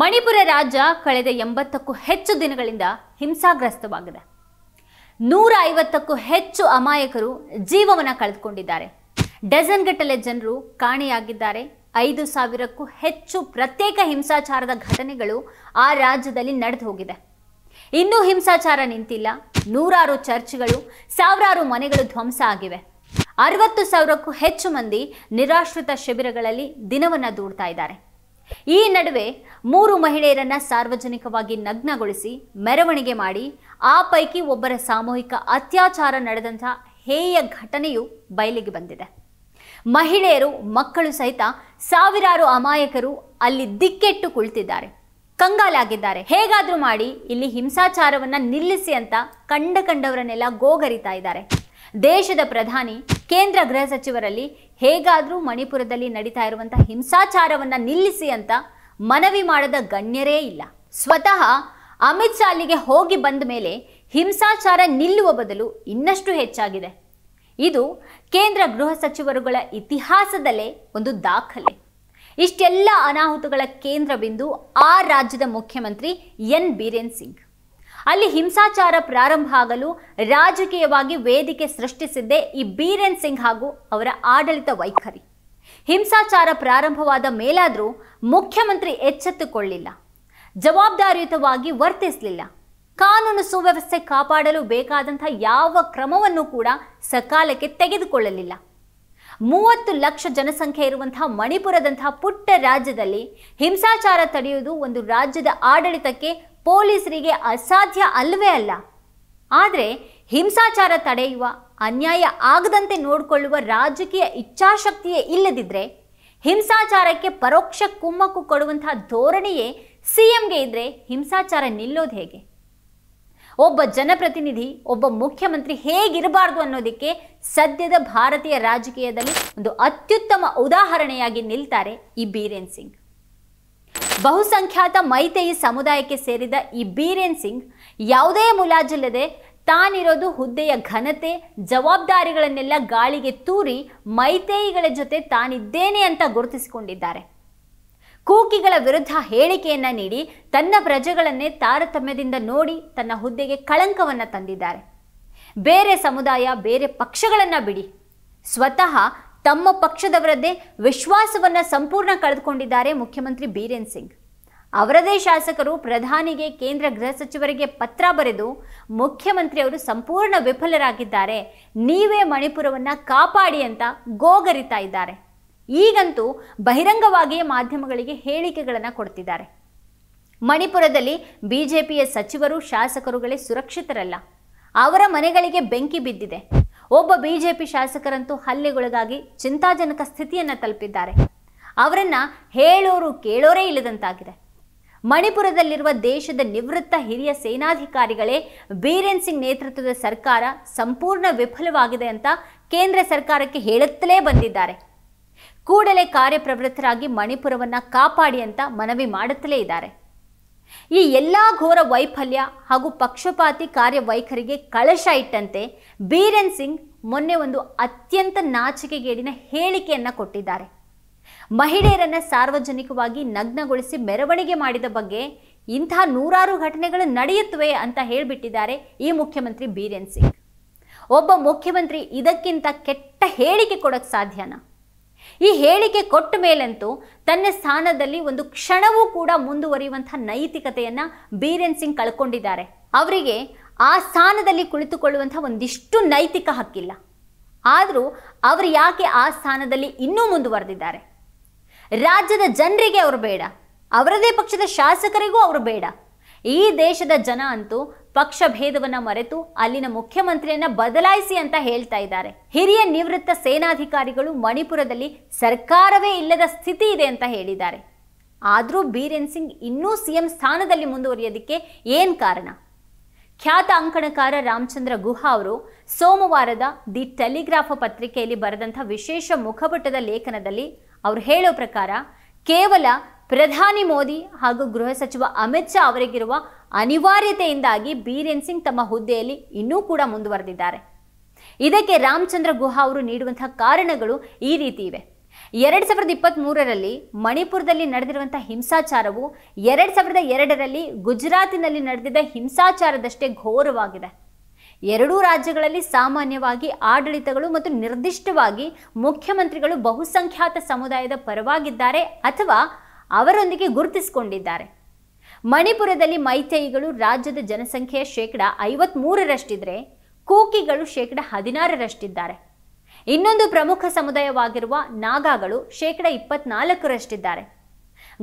ಮಣಿಪುರ ರಾಜ್ಯ ಕಳೆದ ಎಂಬತ್ತಕ್ಕೂ ಹೆಚ್ಚು ದಿನಗಳಿಂದ ಹಿಂಸಾಗ್ರಸ್ತವಾಗಿದೆ ನೂರ ಐವತ್ತಕ್ಕೂ ಹೆಚ್ಚು ಅಮಾಯಕರು ಜೀವವನ್ನು ಕಳೆದುಕೊಂಡಿದ್ದಾರೆ ಡಜನ್ ಗಟ್ಟಲೆ ಜನರು ಕಾಣೆಯಾಗಿದ್ದಾರೆ ಐದು ಸಾವಿರಕ್ಕೂ ಹೆಚ್ಚು ಪ್ರತ್ಯೇಕ ಹಿಂಸಾಚಾರದ ಘಟನೆಗಳು ಆ ರಾಜ್ಯದಲ್ಲಿ ನಡೆದು ಹೋಗಿದೆ ಇನ್ನೂ ಹಿಂಸಾಚಾರ ನಿಂತಿಲ್ಲ ನೂರಾರು ಚರ್ಚ್ಗಳು ಸಾವಿರಾರು ಮನೆಗಳು ಧ್ವಂಸ ಆಗಿವೆ ಅರವತ್ತು ಸಾವಿರಕ್ಕೂ ಹೆಚ್ಚು ಮಂದಿ ನಿರಾಶ್ರಿತ ಶಿಬಿರಗಳಲ್ಲಿ ದಿನವನ್ನು ದೂಡ್ತಾ ಇದ್ದಾರೆ ಈ ನಡುವೆ ಮೂರು ಮಹಿಳೆಯರನ್ನ ಸಾರ್ವಜನಿಕವಾಗಿ ನಗ್ನಗೊಳಿಸಿ ಮೆರವಣಿಗೆ ಮಾಡಿ ಆ ಪೈಕಿ ಒಬ್ಬರ ಸಾಮೂಹಿಕ ಅತ್ಯಾಚಾರ ನಡೆದಂತಹ ಹೇಯ ಘಟನೆಯು ಬಯಲಿಗೆ ಬಂದಿದೆ ಮಹಿಳೆಯರು ಮಕ್ಕಳು ಸಹಿತ ಸಾವಿರಾರು ಅಮಾಯಕರು ಅಲ್ಲಿ ದಿಕ್ಕೆಟ್ಟು ಕುಳಿತಿದ್ದಾರೆ ಕಂಗಾಲಾಗಿದ್ದಾರೆ ಹೇಗಾದರೂ ಮಾಡಿ ಇಲ್ಲಿ ಹಿಂಸಾಚಾರವನ್ನು ನಿಲ್ಲಿಸಿ ಅಂತ ಕಂಡ ಕಂಡವರನ್ನೆಲ್ಲ ಗೋಗರಿತಾ ಇದ್ದಾರೆ ದೇಶದ ಪ್ರಧಾನಿ ಕೇಂದ್ರ ಗೃಹ ಸಚಿವರಲ್ಲಿ ಹೇಗಾದರೂ ಮಣಿಪುರದಲ್ಲಿ ನಡೀತಾ ಇರುವಂಥ ಹಿಂಸಾಚಾರವನ್ನು ನಿಲ್ಲಿಸಿ ಅಂತ ಮನವಿ ಮಾಡದ ಗಣ್ಯರೇ ಇಲ್ಲ ಸ್ವತಃ ಅಮಿತ್ ಶಾ ಅಲ್ಲಿಗೆ ಹೋಗಿ ಬಂದ ಮೇಲೆ ಹಿಂಸಾಚಾರ ನಿಲ್ಲುವ ಬದಲು ಇನ್ನಷ್ಟು ಹೆಚ್ಚಾಗಿದೆ ಇದು ಕೇಂದ್ರ ಗೃಹ ಸಚಿವರುಗಳ ಇತಿಹಾಸದಲ್ಲೇ ಒಂದು ದಾಖಲೆ ಇಷ್ಟೆಲ್ಲ ಅನಾಹುತಗಳ ಕೇಂದ್ರ ಬಿಂದು ಆ ರಾಜ್ಯದ ಮುಖ್ಯಮಂತ್ರಿ ಎನ್ ಬೀರೇನ್ ಸಿಂಗ್ ಅಲ್ಲಿ ಹಿಂಸಾಚಾರ ಪ್ರಾರಂಭ ಆಗಲು ರಾಜಕೀಯವಾಗಿ ವೇದಿಕೆ ಸೃಷ್ಟಿಸಿದ್ದೆ ಈ ಬೀರೇನ್ ಸಿಂಗ್ ಹಾಗೂ ಅವರ ಆಡಳಿತ ವೈಖರಿ ಹಿಂಸಾಚಾರ ಪ್ರಾರಂಭವಾದ ಮೇಲಾದರೂ ಮುಖ್ಯಮಂತ್ರಿ ಎಚ್ಚೆತ್ತುಕೊಳ್ಳಿಲ್ಲ ಜವಾಬ್ದಾರಿಯುತವಾಗಿ ವರ್ತಿಸಲಿಲ್ಲ ಕಾನೂನು ಸುವ್ಯವಸ್ಥೆ ಕಾಪಾಡಲು ಬೇಕಾದಂಥ ಯಾವ ಕ್ರಮವನ್ನು ಕೂಡ ಸಕಾಲಕ್ಕೆ ತೆಗೆದುಕೊಳ್ಳಲಿಲ್ಲ ಮೂವತ್ತು ಲಕ್ಷ ಜನಸಂಖ್ಯೆ ಇರುವಂತಹ ಮಣಿಪುರದಂತಹ ಪುಟ್ಟ ರಾಜ್ಯದಲ್ಲಿ ಹಿಂಸಾಚಾರ ತಡೆಯುವುದು ಒಂದು ರಾಜ್ಯದ ಆಡಳಿತಕ್ಕೆ ಪೊಲೀಸರಿಗೆ ಅಸಾಧ್ಯ ಅಲ್ಲವೇ ಅಲ್ಲ ಆದರೆ ಹಿಂಸಾಚಾರ ತಡೆಯುವ ಅನ್ಯಾಯ ಆಗದಂತೆ ನೋಡಿಕೊಳ್ಳುವ ರಾಜಕೀಯ ಇಚ್ಛಾಶಕ್ತಿಯೇ ಇಲ್ಲದಿದ್ದರೆ ಹಿಂಸಾಚಾರಕ್ಕೆ ಪರೋಕ್ಷ ಕುಮ್ಮಕ್ಕು ಕೊಡುವಂತಹ ಧೋರಣೆಯೇ ಸಿ ಎಂಗೆ ಇದ್ದರೆ ಹಿಂಸಾಚಾರ ನಿಲ್ಲೋದು ಹೇಗೆ ಒಬ್ಬ ಜನಪ್ರತಿನಿಧಿ ಒಬ್ಬ ಮುಖ್ಯಮಂತ್ರಿ ಹೇಗಿರಬಾರ್ದು ಅನ್ನೋದಕ್ಕೆ ಸದ್ಯದ ಭಾರತೀಯ ರಾಜಕೀಯದಲ್ಲಿ ಒಂದು ಅತ್ಯುತ್ತಮ ಉದಾಹರಣೆಯಾಗಿ ನಿಲ್ತಾರೆ ಈ ಬೀರೇನ್ ಸಿಂಗ್ ಬಹುಸಂಖ್ಯಾತ ಮೈತೇಯಿ ಸಮುದಾಯಕ್ಕೆ ಸೇರಿದ ಈ ಬೀರೇನ್ ಸಿಂಗ್ ಯಾವುದೇ ಮುಲಾಜಿಲ್ಲದೆ ತಾನಿರೋದು ಹುದ್ದೆಯ ಘನತೆ ಜವಾಬ್ದಾರಿಗಳನ್ನೆಲ್ಲ ಗಾಳಿಗೆ ತೂರಿ ಮೈತೇಯಿಗಳ ಜೊತೆ ತಾನಿದ್ದೇನೆ ಅಂತ ಗುರುತಿಸಿಕೊಂಡಿದ್ದಾರೆ ಕೂಕಿಗಳ ವಿರುದ್ಧ ಹೇಳಿಕೆಯನ್ನ ನೀಡಿ ತನ್ನ ಪ್ರಜೆಗಳನ್ನೇ ತಾರತಮ್ಯದಿಂದ ನೋಡಿ ತನ್ನ ಹುದ್ದೆಗೆ ಕಳಂಕವನ್ನ ತಂದಿದ್ದಾರೆ ಬೇರೆ ಸಮುದಾಯ ಬೇರೆ ಪಕ್ಷಗಳನ್ನ ಬಿಡಿ ಸ್ವತಃ ತಮ್ಮ ಪಕ್ಷದವರದ್ದೇ ವಿಶ್ವಾಸವನ್ನು ಸಂಪೂರ್ಣ ಕಳೆದುಕೊಂಡಿದ್ದಾರೆ ಮುಖ್ಯಮಂತ್ರಿ ಬೀರೇನ್ ಸಿಂಗ್ ಅವರದೇ ಶಾಸಕರು ಪ್ರಧಾನಿಗೆ ಕೇಂದ್ರ ಗೃಹ ಸಚಿವರಿಗೆ ಪತ್ರ ಬರೆದು ಮುಖ್ಯಮಂತ್ರಿಯವರು ಸಂಪೂರ್ಣ ವಿಫಲರಾಗಿದ್ದಾರೆ ನೀವೇ ಮಣಿಪುರವನ್ನು ಕಾಪಾಡಿ ಅಂತ ಗೋಗರಿತಾ ಇದ್ದಾರೆ ಈಗಂತೂ ಬಹಿರಂಗವಾಗಿಯೇ ಮಾಧ್ಯಮಗಳಿಗೆ ಹೇಳಿಕೆಗಳನ್ನು ಕೊಡ್ತಿದ್ದಾರೆ ಮಣಿಪುರದಲ್ಲಿ ಬಿಜೆಪಿಯ ಸಚಿವರು ಶಾಸಕರುಗಳೇ ಸುರಕ್ಷಿತರಲ್ಲ ಅವರ ಮನೆಗಳಿಗೆ ಬೆಂಕಿ ಬಿದ್ದಿದೆ ಒಬ್ಬ ಬಿಜೆಪಿ ಶಾಸಕರಂತೂ ಹಲ್ಲೆಗೊಳಗಾಗಿ ಚಿಂತಾಜನಕ ಸ್ಥಿತಿಯನ್ನು ತಲುಪಿದ್ದಾರೆ ಅವರನ್ನ ಹೇಳೋರು ಕೇಳೋರೇ ಇಲ್ಲದಂತಾಗಿದೆ ಮಣಿಪುರದಲ್ಲಿರುವ ದೇಶದ ನಿವೃತ್ತ ಹಿರಿಯ ಸೇನಾಧಿಕಾರಿಗಳೇ ಬೀರೇನ್ ಸಿಂಗ್ ನೇತೃತ್ವದ ಸರ್ಕಾರ ಸಂಪೂರ್ಣ ವಿಫಲವಾಗಿದೆ ಅಂತ ಕೇಂದ್ರ ಸರ್ಕಾರಕ್ಕೆ ಹೇಳುತ್ತಲೇ ಬಂದಿದ್ದಾರೆ ಕೂಡಲೇ ಕಾರ್ಯಪ್ರವೃತ್ತರಾಗಿ ಮಣಿಪುರವನ್ನು ಕಾಪಾಡಿ ಅಂತ ಮನವಿ ಮಾಡುತ್ತಲೇ ಇದ್ದಾರೆ ಈ ಎಲ್ಲ ಘೋರ ವೈಫಲ್ಯ ಹಾಗೂ ಪಕ್ಷಪಾತಿ ಕಾರ್ಯವೈಖರಿಗೆ ಕಳಶ ಇಟ್ಟಂತೆ ಬೀರೇನ್ ಸಿಂಗ್ ಮೊನ್ನೆ ಒಂದು ಅತ್ಯಂತ ನಾಚಿಕೆಗೇಡಿನ ಹೇಳಿಕೆಯನ್ನು ಕೊಟ್ಟಿದ್ದಾರೆ ಮಹಿಳೆಯರನ್ನು ಸಾರ್ವಜನಿಕವಾಗಿ ನಗ್ನಗೊಳಿಸಿ ಮೆರವಣಿಗೆ ಮಾಡಿದ ಬಗ್ಗೆ ಇಂತಹ ನೂರಾರು ಘಟನೆಗಳು ನಡೆಯುತ್ತವೆ ಅಂತ ಹೇಳಿಬಿಟ್ಟಿದ್ದಾರೆ ಈ ಮುಖ್ಯಮಂತ್ರಿ ಬೀರೇನ್ ಸಿಂಗ್ ಒಬ್ಬ ಮುಖ್ಯಮಂತ್ರಿ ಇದಕ್ಕಿಂತ ಕೆಟ್ಟ ಹೇಳಿಕೆ ಕೊಡೋಕ್ಕೆ ಸಾಧ್ಯನಾ ಈ ಹೇಳಿಕೆ ಕೊಟ್ಟ ಮೇಲಂತೂ ತನ್ನ ಸ್ಥಾನದಲ್ಲಿ ಒಂದು ಕ್ಷಣವೂ ಕೂಡ ಮುಂದುವರಿಯುವಂಥ ನೈತಿಕತೆಯನ್ನು ಬೀರೇನ್ ಸಿಂಗ್ ಕಳ್ಕೊಂಡಿದ್ದಾರೆ ಅವರಿಗೆ ಆ ಸ್ಥಾನದಲ್ಲಿ ಕುಳಿತುಕೊಳ್ಳುವಂಥ ಒಂದಿಷ್ಟು ನೈತಿಕ ಹಕ್ಕಿಲ್ಲ ಆದರೂ ಅವರು ಯಾಕೆ ಆ ಸ್ಥಾನದಲ್ಲಿ ಇನ್ನೂ ಮುಂದುವರೆದಿದ್ದಾರೆ ರಾಜ್ಯದ ಜನರಿಗೆ ಅವರು ಬೇಡ ಅವರದೇ ಪಕ್ಷದ ಶಾಸಕರಿಗೂ ಅವರು ಬೇಡ ಈ ದೇಶದ ಜನ ಅಂತೂ ಪಕ್ಷ ಭೇದವನ್ನ ಮರೆತು ಅಲ್ಲಿನ ಮುಖ್ಯಮಂತ್ರಿಯನ್ನ ಬದಲಾಯಿಸಿ ಅಂತ ಹೇಳ್ತಾ ಇದ್ದಾರೆ ಹಿರಿಯ ನಿವೃತ್ತ ಸೇನಾಧಿಕಾರಿಗಳು ಮಣಿಪುರದಲ್ಲಿ ಸರ್ಕಾರವೇ ಇಲ್ಲದ ಸ್ಥಿತಿ ಇದೆ ಅಂತ ಹೇಳಿದ್ದಾರೆ ಆದರೂ ಬೀರೇನ್ ಸಿಂಗ್ ಇನ್ನೂ ಸಿಎಂ ಸ್ಥಾನದಲ್ಲಿ ಮುಂದುವರಿಯೋದಿಕ್ಕೆ ಏನ್ ಕಾರಣ ಖ್ಯಾತ ಅಂಕಣಕಾರ ರಾಮಚಂದ್ರ ಗುಹಾ ಅವರು ಸೋಮವಾರದ ದಿ ಟೆಲಿಗ್ರಾಫ್ ಪತ್ರಿಕೆಯಲ್ಲಿ ಬರೆದಂಥ ವಿಶೇಷ ಮುಖಪುಟದ ಲೇಖನದಲ್ಲಿ ಅವರು ಹೇಳೋ ಪ್ರಕಾರ ಕೇವಲ ಪ್ರಧಾನಿ ಮೋದಿ ಹಾಗೂ ಗೃಹ ಸಚಿವ ಅಮಿತ್ ಶಾ ಅವರಿಗಿರುವ ಅನಿವಾರ್ಯತೆಯಿಂದಾಗಿ ಬೀರೇನ್ ಸಿಂಗ್ ತಮ್ಮ ಹುದ್ದೆಯಲ್ಲಿ ಇನ್ನೂ ಕೂಡ ಮುಂದುವರೆದಿದ್ದಾರೆ ಇದಕ್ಕೆ ರಾಮಚಂದ್ರ ಗುಹಾ ಅವರು ನೀಡುವಂತಹ ಕಾರಣಗಳು ಈ ರೀತಿ ಇವೆ ಎರಡ್ ಸಾವಿರದ ಇಪ್ಪತ್ತ್ ಮೂರರಲ್ಲಿ ಮಣಿಪುರದಲ್ಲಿ ನಡೆದಿರುವಂತಹ ಹಿಂಸಾಚಾರವು ಎರಡ್ ಸಾವಿರದ ಎರಡರಲ್ಲಿ ಗುಜರಾತಿನಲ್ಲಿ ನಡೆದಿದ್ದ ಹಿಂಸಾಚಾರದಷ್ಟೇ ಘೋರವಾಗಿದೆ ಎರಡೂ ರಾಜ್ಯಗಳಲ್ಲಿ ಸಾಮಾನ್ಯವಾಗಿ ಆಡಳಿತಗಳು ಮತ್ತು ನಿರ್ದಿಷ್ಟವಾಗಿ ಮುಖ್ಯಮಂತ್ರಿಗಳು ಬಹುಸಂಖ್ಯಾತ ಸಮುದಾಯದ ಪರವಾಗಿದ್ದಾರೆ ಅಥವಾ ಅವರೊಂದಿಗೆ ಗುರುತಿಸಿಕೊಂಡಿದ್ದಾರೆ ಮಣಿಪುರದಲ್ಲಿ ಮೈತೈಗಳು ರಾಜ್ಯದ ಜನಸಂಖ್ಯೆಯ ಶೇಕಡ ಐವತ್ತ್ ಮೂರರಷ್ಟಿದ್ರೆ ಕೂಕಿಗಳು ಶೇಕಡ ಹದಿನಾರರಷ್ಟಿದ್ದಾರೆ ಇನ್ನೊಂದು ಪ್ರಮುಖ ಸಮುದಾಯವಾಗಿರುವ ನಾಗಾಗಳು ಶೇಕಡ ಇಪ್ಪತ್ನಾಲ್ಕರಷ್ಟಿದ್ದಾರೆ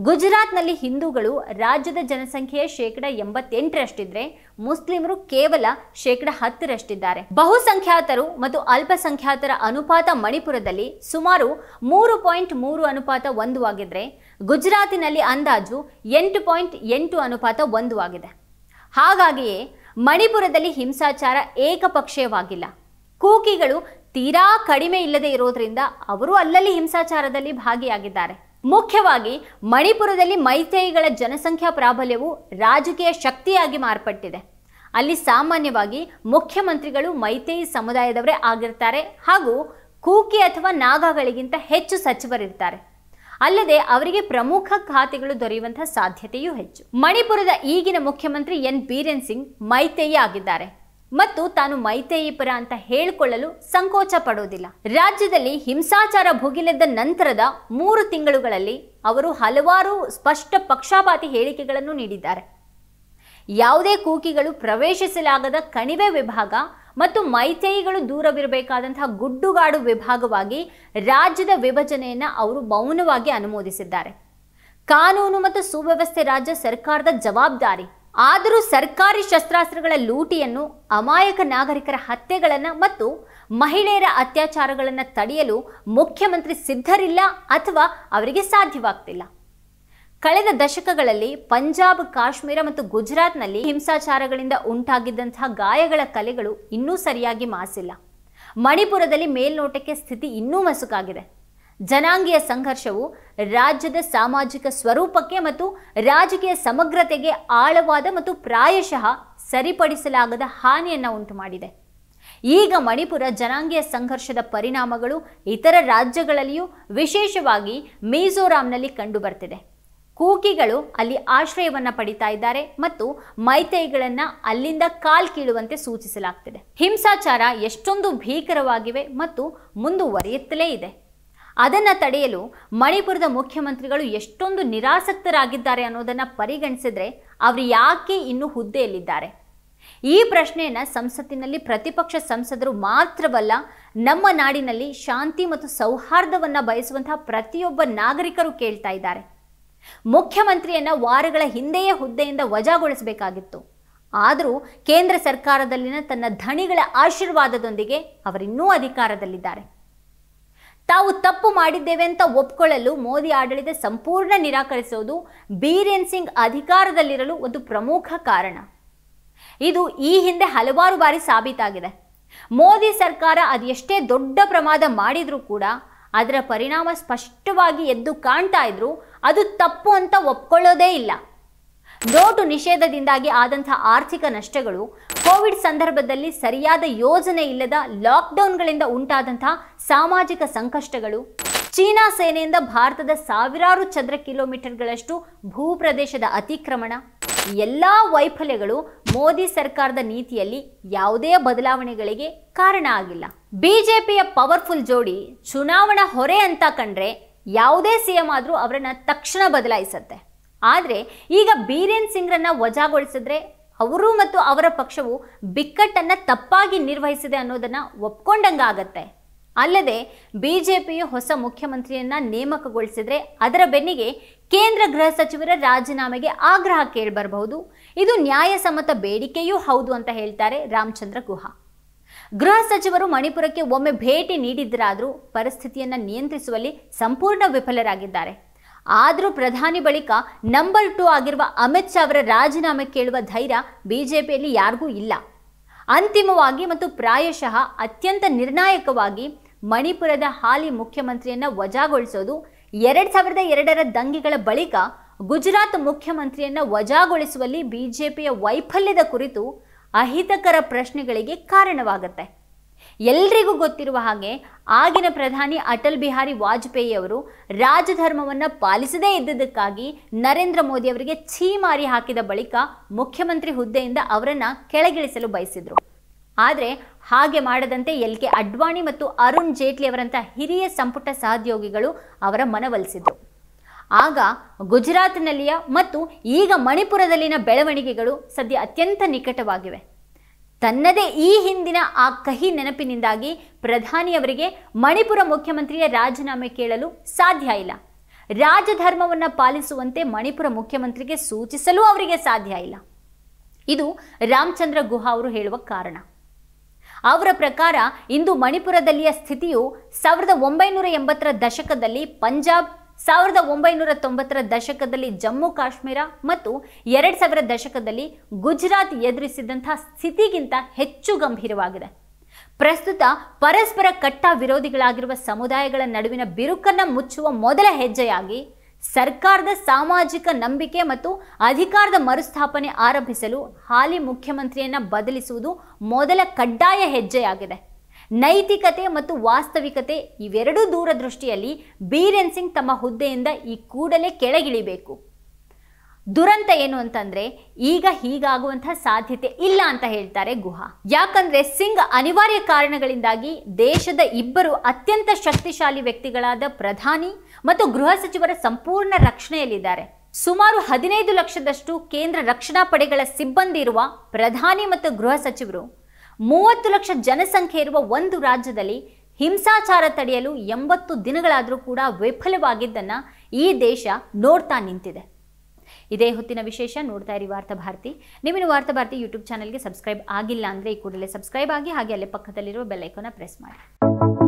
ಗುಜರಾತ್ನಲ್ಲಿ ಹಿಂದೂಗಳು ರಾಜ್ಯದ ಜನಸಂಖ್ಯೆಯ ಶೇಕಡ ಎಂಬತ್ತೆಂಟರಷ್ಟಿದ್ರೆ ಮುಸ್ಲಿಮರು ಕೇವಲ ಶೇಕಡ ಹತ್ತರಷ್ಟಿದ್ದಾರೆ ಬಹುಸಂಖ್ಯಾತರು ಮತ್ತು ಅಲ್ಪಸಂಖ್ಯಾತರ ಅನುಪಾತ ಮಣಿಪುರದಲ್ಲಿ ಸುಮಾರು ಮೂರು ಪಾಯಿಂಟ್ ಮೂರು ಅನುಪಾತ ಒಂದು ಆಗಿದ್ರೆ ಗುಜರಾತಿನಲ್ಲಿ ಅಂದಾಜು ಎಂಟು ಪಾಯಿಂಟ್ ಎಂಟು ಅನುಪಾತ ಒಂದು ಆಗಿದೆ ಹಾಗಾಗಿಯೇ ಮಣಿಪುರದಲ್ಲಿ ಹಿಂಸಾಚಾರ ಏಕಪಕ್ಷೀಯವಾಗಿಲ್ಲ ಕೂಕಿಗಳು ತೀರಾ ಕಡಿಮೆ ಇಲ್ಲದೆ ಇರೋದ್ರಿಂದ ಅವರು ಅಲ್ಲಲ್ಲಿ ಹಿಂಸಾಚಾರದಲ್ಲಿ ಭಾಗಿಯಾಗಿದ್ದಾರೆ ಮುಖ್ಯವಾಗಿ ಮಣಿಪುರದಲ್ಲಿ ಮೈತೇಯಿಗಳ ಜನಸಂಖ್ಯಾ ಪ್ರಾಬಲ್ಯವು ರಾಜಕೀಯ ಶಕ್ತಿಯಾಗಿ ಮಾರ್ಪಟ್ಟಿದೆ ಅಲ್ಲಿ ಸಾಮಾನ್ಯವಾಗಿ ಮುಖ್ಯಮಂತ್ರಿಗಳು ಮೈತೇಯಿ ಸಮುದಾಯದವರೇ ಆಗಿರ್ತಾರೆ ಹಾಗೂ ಕೂಕಿ ಅಥವಾ ನಾಗಗಳಿಗಿಂತ ಹೆಚ್ಚು ಸಚಿವರಿರ್ತಾರೆ ಅಲ್ಲದೆ ಅವರಿಗೆ ಪ್ರಮುಖ ಖಾತೆಗಳು ದೊರೆಯುವಂತಹ ಸಾಧ್ಯತೆಯೂ ಹೆಚ್ಚು ಮಣಿಪುರದ ಈಗಿನ ಮುಖ್ಯಮಂತ್ರಿ ಎನ್ ಬೀರೇನ್ ಸಿಂಗ್ ಮೈತೇಯಿ ಆಗಿದ್ದಾರೆ ಮತ್ತು ತಾನು ಮೈತೇಯಿ ಪರ ಅಂತ ಹೇಳಿಕೊಳ್ಳಲು ಸಂಕೋಚ ಪಡೋದಿಲ್ಲ ರಾಜ್ಯದಲ್ಲಿ ಹಿಂಸಾಚಾರ ಭುಗಿಲೆದ್ದ ನಂತರದ ಮೂರು ತಿಂಗಳುಗಳಲ್ಲಿ ಅವರು ಹಲವಾರು ಸ್ಪಷ್ಟ ಪಕ್ಷಪಾತಿ ಹೇಳಿಕೆಗಳನ್ನು ನೀಡಿದ್ದಾರೆ ಯಾವುದೇ ಕೂಕಿಗಳು ಪ್ರವೇಶಿಸಲಾಗದ ಕಣಿವೆ ವಿಭಾಗ ಮತ್ತು ಮೈತೇಯಿಗಳು ದೂರವಿರಬೇಕಾದಂತಹ ಗುಡ್ಡುಗಾಡು ವಿಭಾಗವಾಗಿ ರಾಜ್ಯದ ವಿಭಜನೆಯನ್ನು ಅವರು ಮೌನವಾಗಿ ಅನುಮೋದಿಸಿದ್ದಾರೆ ಕಾನೂನು ಮತ್ತು ಸುವ್ಯವಸ್ಥೆ ರಾಜ್ಯ ಸರ್ಕಾರದ ಜವಾಬ್ದಾರಿ ಆದರೂ ಸರ್ಕಾರಿ ಶಸ್ತ್ರಾಸ್ತ್ರಗಳ ಲೂಟಿಯನ್ನು ಅಮಾಯಕ ನಾಗರಿಕರ ಹತ್ಯೆಗಳನ್ನು ಮತ್ತು ಮಹಿಳೆಯರ ಅತ್ಯಾಚಾರಗಳನ್ನು ತಡೆಯಲು ಮುಖ್ಯಮಂತ್ರಿ ಸಿದ್ಧರಿಲ್ಲ ಅಥವಾ ಅವರಿಗೆ ಸಾಧ್ಯವಾಗ್ತಿಲ್ಲ ಕಳೆದ ದಶಕಗಳಲ್ಲಿ ಪಂಜಾಬ್ ಕಾಶ್ಮೀರ ಮತ್ತು ಗುಜರಾತ್ನಲ್ಲಿ ಹಿಂಸಾಚಾರಗಳಿಂದ ಉಂಟಾಗಿದ್ದಂತಹ ಗಾಯಗಳ ಕಲೆಗಳು ಇನ್ನೂ ಸರಿಯಾಗಿ ಮಾಸಿಲ್ಲ ಮಣಿಪುರದಲ್ಲಿ ಮೇಲ್ನೋಟಕ್ಕೆ ಸ್ಥಿತಿ ಇನ್ನೂ ಮಸುಕಾಗಿದೆ ಜನಾಂಗೀಯ ಸಂಘರ್ಷವು ರಾಜ್ಯದ ಸಾಮಾಜಿಕ ಸ್ವರೂಪಕ್ಕೆ ಮತ್ತು ರಾಜಕೀಯ ಸಮಗ್ರತೆಗೆ ಆಳವಾದ ಮತ್ತು ಪ್ರಾಯಶಃ ಸರಿಪಡಿಸಲಾಗದ ಹಾನಿಯನ್ನು ಉಂಟು ಮಾಡಿದೆ ಈಗ ಮಣಿಪುರ ಜನಾಂಗೀಯ ಸಂಘರ್ಷದ ಪರಿಣಾಮಗಳು ಇತರ ರಾಜ್ಯಗಳಲ್ಲಿಯೂ ವಿಶೇಷವಾಗಿ ಮಿಜೋರಾಂನಲ್ಲಿ ಕಂಡುಬರ್ತಿದೆ ಕೂಕಿಗಳು ಅಲ್ಲಿ ಆಶ್ರಯವನ್ನು ಪಡಿತಾ ಇದ್ದಾರೆ ಮತ್ತು ಮೈತೈಗಳನ್ನು ಅಲ್ಲಿಂದ ಕೀಳುವಂತೆ ಸೂಚಿಸಲಾಗ್ತಿದೆ ಹಿಂಸಾಚಾರ ಎಷ್ಟೊಂದು ಭೀಕರವಾಗಿವೆ ಮತ್ತು ಮುಂದುವರಿಯುತ್ತಲೇ ಇದೆ ಅದನ್ನು ತಡೆಯಲು ಮಣಿಪುರದ ಮುಖ್ಯಮಂತ್ರಿಗಳು ಎಷ್ಟೊಂದು ನಿರಾಸಕ್ತರಾಗಿದ್ದಾರೆ ಅನ್ನೋದನ್ನು ಪರಿಗಣಿಸಿದ್ರೆ ಅವರು ಯಾಕೆ ಇನ್ನು ಹುದ್ದೆಯಲ್ಲಿದ್ದಾರೆ ಈ ಪ್ರಶ್ನೆಯನ್ನು ಸಂಸತ್ತಿನಲ್ಲಿ ಪ್ರತಿಪಕ್ಷ ಸಂಸದರು ಮಾತ್ರವಲ್ಲ ನಮ್ಮ ನಾಡಿನಲ್ಲಿ ಶಾಂತಿ ಮತ್ತು ಸೌಹಾರ್ದವನ್ನು ಬಯಸುವಂತಹ ಪ್ರತಿಯೊಬ್ಬ ನಾಗರಿಕರು ಕೇಳ್ತಾ ಇದ್ದಾರೆ ಮುಖ್ಯಮಂತ್ರಿಯನ್ನು ವಾರಗಳ ಹಿಂದೆಯೇ ಹುದ್ದೆಯಿಂದ ವಜಾಗೊಳಿಸಬೇಕಾಗಿತ್ತು ಆದರೂ ಕೇಂದ್ರ ಸರ್ಕಾರದಲ್ಲಿನ ತನ್ನ ಧಣಿಗಳ ಆಶೀರ್ವಾದದೊಂದಿಗೆ ಅವರಿನ್ನೂ ಅಧಿಕಾರದಲ್ಲಿದ್ದಾರೆ ತಾವು ತಪ್ಪು ಮಾಡಿದ್ದೇವೆ ಅಂತ ಒಪ್ಕೊಳ್ಳಲು ಮೋದಿ ಆಡಳಿತ ಸಂಪೂರ್ಣ ನಿರಾಕರಿಸೋದು ಬೀರೇನ್ ಸಿಂಗ್ ಅಧಿಕಾರದಲ್ಲಿರಲು ಒಂದು ಪ್ರಮುಖ ಕಾರಣ ಇದು ಈ ಹಿಂದೆ ಹಲವಾರು ಬಾರಿ ಸಾಬೀತಾಗಿದೆ ಮೋದಿ ಸರ್ಕಾರ ಅದು ಎಷ್ಟೇ ದೊಡ್ಡ ಪ್ರಮಾದ ಮಾಡಿದರೂ ಕೂಡ ಅದರ ಪರಿಣಾಮ ಸ್ಪಷ್ಟವಾಗಿ ಎದ್ದು ಕಾಣ್ತಾ ಇದ್ರು ಅದು ತಪ್ಪು ಅಂತ ಒಪ್ಕೊಳ್ಳೋದೇ ಇಲ್ಲ ನೋಟು ನಿಷೇಧದಿಂದಾಗಿ ಆದಂತಹ ಆರ್ಥಿಕ ನಷ್ಟಗಳು ಕೋವಿಡ್ ಸಂದರ್ಭದಲ್ಲಿ ಸರಿಯಾದ ಯೋಜನೆ ಇಲ್ಲದ ಲಾಕ್ಡೌನ್ಗಳಿಂದ ಉಂಟಾದಂತಹ ಸಾಮಾಜಿಕ ಸಂಕಷ್ಟಗಳು ಚೀನಾ ಸೇನೆಯಿಂದ ಭಾರತದ ಸಾವಿರಾರು ಚದರ ಕಿಲೋಮೀಟರ್ಗಳಷ್ಟು ಭೂಪ್ರದೇಶದ ಅತಿಕ್ರಮಣ ಎಲ್ಲ ವೈಫಲ್ಯಗಳು ಮೋದಿ ಸರ್ಕಾರದ ನೀತಿಯಲ್ಲಿ ಯಾವುದೇ ಬದಲಾವಣೆಗಳಿಗೆ ಕಾರಣ ಆಗಿಲ್ಲ ಬಿಜೆಪಿಯ ಪವರ್ಫುಲ್ ಜೋಡಿ ಚುನಾವಣಾ ಹೊರೆ ಅಂತ ಕಂಡ್ರೆ ಯಾವುದೇ ಸಿಎಂ ಆದರೂ ಅವರನ್ನು ತಕ್ಷಣ ಬದಲಾಯಿಸತ್ತೆ ಆದರೆ ಈಗ ಬೀರೇನ್ ಸಿಂಗ್ರನ್ನ ವಜಾಗೊಳಿಸಿದ್ರೆ ಅವರು ಮತ್ತು ಅವರ ಪಕ್ಷವು ಬಿಕ್ಕಟ್ಟನ್ನು ತಪ್ಪಾಗಿ ನಿರ್ವಹಿಸಿದೆ ಅನ್ನೋದನ್ನು ಒಪ್ಕೊಂಡಂಗಾಗತ್ತೆ ಅಲ್ಲದೆ ಬಿಜೆಪಿಯು ಹೊಸ ಮುಖ್ಯಮಂತ್ರಿಯನ್ನ ನೇಮಕಗೊಳಿಸಿದ್ರೆ ಅದರ ಬೆನ್ನಿಗೆ ಕೇಂದ್ರ ಗೃಹ ಸಚಿವರ ರಾಜೀನಾಮೆಗೆ ಆಗ್ರಹ ಕೇಳಿಬರಬಹುದು ಇದು ನ್ಯಾಯಸಮ್ಮತ ಬೇಡಿಕೆಯೂ ಹೌದು ಅಂತ ಹೇಳ್ತಾರೆ ರಾಮಚಂದ್ರ ಗುಹಾ ಗೃಹ ಸಚಿವರು ಮಣಿಪುರಕ್ಕೆ ಒಮ್ಮೆ ಭೇಟಿ ನೀಡಿದ್ದರಾದರೂ ಪರಿಸ್ಥಿತಿಯನ್ನು ನಿಯಂತ್ರಿಸುವಲ್ಲಿ ಸಂಪೂರ್ಣ ವಿಫಲರಾಗಿದ್ದಾರೆ ಆದರೂ ಪ್ರಧಾನಿ ಬಳಿಕ ನಂಬರ್ ಟು ಆಗಿರುವ ಅಮಿತ್ ಶಾ ಅವರ ರಾಜೀನಾಮೆ ಕೇಳುವ ಧೈರ್ಯ ಬಿಜೆಪಿಯಲ್ಲಿ ಯಾರಿಗೂ ಇಲ್ಲ ಅಂತಿಮವಾಗಿ ಮತ್ತು ಪ್ರಾಯಶಃ ಅತ್ಯಂತ ನಿರ್ಣಾಯಕವಾಗಿ ಮಣಿಪುರದ ಹಾಲಿ ಮುಖ್ಯಮಂತ್ರಿಯನ್ನು ವಜಾಗೊಳಿಸೋದು ಎರಡು ಸಾವಿರದ ಎರಡರ ದಂಗೆಗಳ ಬಳಿಕ ಗುಜರಾತ್ ಮುಖ್ಯಮಂತ್ರಿಯನ್ನು ವಜಾಗೊಳಿಸುವಲ್ಲಿ ಬಿಜೆಪಿಯ ವೈಫಲ್ಯದ ಕುರಿತು ಅಹಿತಕರ ಪ್ರಶ್ನೆಗಳಿಗೆ ಕಾರಣವಾಗುತ್ತೆ ಎಲ್ರಿಗೂ ಗೊತ್ತಿರುವ ಹಾಗೆ ಆಗಿನ ಪ್ರಧಾನಿ ಅಟಲ್ ಬಿಹಾರಿ ವಾಜಪೇಯಿ ಅವರು ರಾಜಧರ್ಮವನ್ನು ಪಾಲಿಸದೇ ಇದ್ದದಕ್ಕಾಗಿ ನರೇಂದ್ರ ಮೋದಿ ಅವರಿಗೆ ಛೀಮಾರಿ ಹಾಕಿದ ಬಳಿಕ ಮುಖ್ಯಮಂತ್ರಿ ಹುದ್ದೆಯಿಂದ ಅವರನ್ನು ಕೆಳಗಿಳಿಸಲು ಬಯಸಿದರು ಆದರೆ ಹಾಗೆ ಮಾಡದಂತೆ ಎಲ್ ಕೆ ಅಡ್ವಾಣಿ ಮತ್ತು ಅರುಣ್ ಜೇಟ್ಲಿ ಅವರಂತಹ ಹಿರಿಯ ಸಂಪುಟ ಸಹೋದ್ಯೋಗಿಗಳು ಅವರ ಮನವೊಲಿಸಿದರು ಆಗ ಗುಜರಾತ್ನಲ್ಲಿಯ ಮತ್ತು ಈಗ ಮಣಿಪುರದಲ್ಲಿನ ಬೆಳವಣಿಗೆಗಳು ಸದ್ಯ ಅತ್ಯಂತ ನಿಕಟವಾಗಿವೆ ತನ್ನದೇ ಈ ಹಿಂದಿನ ಆ ಕಹಿ ನೆನಪಿನಿಂದಾಗಿ ಪ್ರಧಾನಿಯವರಿಗೆ ಮಣಿಪುರ ಮುಖ್ಯಮಂತ್ರಿಯ ರಾಜೀನಾಮೆ ಕೇಳಲು ಸಾಧ್ಯ ಇಲ್ಲ ರಾಜಧರ್ಮವನ್ನು ಪಾಲಿಸುವಂತೆ ಮಣಿಪುರ ಮುಖ್ಯಮಂತ್ರಿಗೆ ಸೂಚಿಸಲು ಅವರಿಗೆ ಸಾಧ್ಯ ಇಲ್ಲ ಇದು ರಾಮಚಂದ್ರ ಗುಹಾ ಅವರು ಹೇಳುವ ಕಾರಣ ಅವರ ಪ್ರಕಾರ ಇಂದು ಮಣಿಪುರದಲ್ಲಿಯ ಸ್ಥಿತಿಯು ಸಾವಿರದ ಒಂಬೈನೂರ ಎಂಬತ್ತರ ದಶಕದಲ್ಲಿ ಪಂಜಾಬ್ ಸಾವಿರದ ಒಂಬೈನೂರ ತೊಂಬತ್ತರ ದಶಕದಲ್ಲಿ ಜಮ್ಮು ಕಾಶ್ಮೀರ ಮತ್ತು ಎರಡು ಸಾವಿರ ದಶಕದಲ್ಲಿ ಗುಜರಾತ್ ಎದುರಿಸಿದಂತಹ ಸ್ಥಿತಿಗಿಂತ ಹೆಚ್ಚು ಗಂಭೀರವಾಗಿದೆ ಪ್ರಸ್ತುತ ಪರಸ್ಪರ ಕಟ್ಟ ವಿರೋಧಿಗಳಾಗಿರುವ ಸಮುದಾಯಗಳ ನಡುವಿನ ಬಿರುಕನ್ನು ಮುಚ್ಚುವ ಮೊದಲ ಹೆಜ್ಜೆಯಾಗಿ ಸರ್ಕಾರದ ಸಾಮಾಜಿಕ ನಂಬಿಕೆ ಮತ್ತು ಅಧಿಕಾರದ ಮರುಸ್ಥಾಪನೆ ಆರಂಭಿಸಲು ಹಾಲಿ ಮುಖ್ಯಮಂತ್ರಿಯನ್ನು ಬದಲಿಸುವುದು ಮೊದಲ ಕಡ್ಡಾಯ ಹೆಜ್ಜೆಯಾಗಿದೆ ನೈತಿಕತೆ ಮತ್ತು ವಾಸ್ತವಿಕತೆ ಇವೆರಡೂ ದೂರದೃಷ್ಟಿಯಲ್ಲಿ ಬೀರೇನ್ ಸಿಂಗ್ ತಮ್ಮ ಹುದ್ದೆಯಿಂದ ಈ ಕೂಡಲೇ ಕೆಳಗಿಳಿಬೇಕು ದುರಂತ ಏನು ಅಂತಂದ್ರೆ ಈಗ ಹೀಗಾಗುವಂತಹ ಸಾಧ್ಯತೆ ಇಲ್ಲ ಅಂತ ಹೇಳ್ತಾರೆ ಗುಹಾ ಯಾಕಂದ್ರೆ ಸಿಂಗ್ ಅನಿವಾರ್ಯ ಕಾರಣಗಳಿಂದಾಗಿ ದೇಶದ ಇಬ್ಬರು ಅತ್ಯಂತ ಶಕ್ತಿಶಾಲಿ ವ್ಯಕ್ತಿಗಳಾದ ಪ್ರಧಾನಿ ಮತ್ತು ಗೃಹ ಸಚಿವರ ಸಂಪೂರ್ಣ ರಕ್ಷಣೆಯಲ್ಲಿದ್ದಾರೆ ಸುಮಾರು ಹದಿನೈದು ಲಕ್ಷದಷ್ಟು ಕೇಂದ್ರ ರಕ್ಷಣಾ ಪಡೆಗಳ ಸಿಬ್ಬಂದಿ ಇರುವ ಪ್ರಧಾನಿ ಮತ್ತು ಗೃಹ ಸಚಿವರು ಮೂವತ್ತು ಲಕ್ಷ ಜನಸಂಖ್ಯೆ ಇರುವ ಒಂದು ರಾಜ್ಯದಲ್ಲಿ ಹಿಂಸಾಚಾರ ತಡೆಯಲು ಎಂಬತ್ತು ದಿನಗಳಾದರೂ ಕೂಡ ವಿಫಲವಾಗಿದ್ದನ್ನು ಈ ದೇಶ ನೋಡ್ತಾ ನಿಂತಿದೆ ಇದೇ ಹೊತ್ತಿನ ವಿಶೇಷ ನೋಡ್ತಾ ಇರಿ ವಾರ್ತಾ ಭಾರತಿ ನಿಮ್ಮಿನ ವಾರ್ತಾ ಭಾರತಿ ಯೂಟ್ಯೂಬ್ ಚಾನಲ್ಗೆ ಸಬ್ಸ್ಕ್ರೈಬ್ ಆಗಿಲ್ಲ ಅಂದರೆ ಈ ಕೂಡಲೇ ಸಬ್ಸ್ಕ್ರೈಬ್ ಆಗಿ ಹಾಗೆ ಅಲ್ಲೇ ಪಕ್ಕದಲ್ಲಿರುವ ಬೆಲ್ಲೈಕನ್ನ ಪ್ರೆಸ್ ಮಾಡಿ